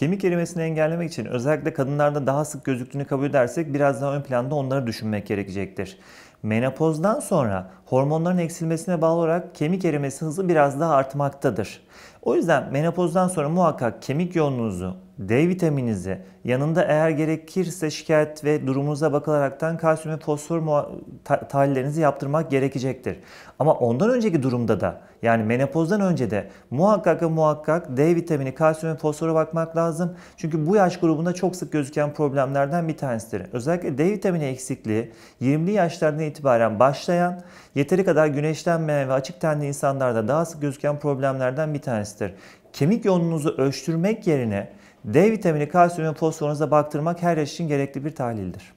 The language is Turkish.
Kemik erimesini engellemek için özellikle kadınlarda daha sık gözüktüğünü kabul edersek biraz daha ön planda onları düşünmek gerekecektir. Menopozdan sonra hormonların eksilmesine bağlı olarak kemik erimesi hızı biraz daha artmaktadır. O yüzden menopozdan sonra muhakkak kemik yoğunluğunuzu, D vitamininizi, yanında eğer gerekirse şikayet ve durumunuza bakılaraktan kalsiyum ve fosfor ta tahlillerinizi yaptırmak gerekecektir. Ama ondan önceki durumda da yani menopozdan önce de muhakkak ve muhakkak D vitamini, kalsiyum ve fosfora bakmak lazım. Çünkü bu yaş grubunda çok sık gözüken problemlerden bir tanesidir. Özellikle D vitamini eksikliği 20'li yaşlardan itibaren başlayan, yeteri kadar güneşlenmeyen ve açık tenli insanlarda daha sık gözüken problemlerden bir tanesi prensidir. Kemik yoğunluğunuzu ölçtürmek yerine D vitamini, kalsiyum ve fosforunuza baktırmak her yaş için gerekli bir tahlildir.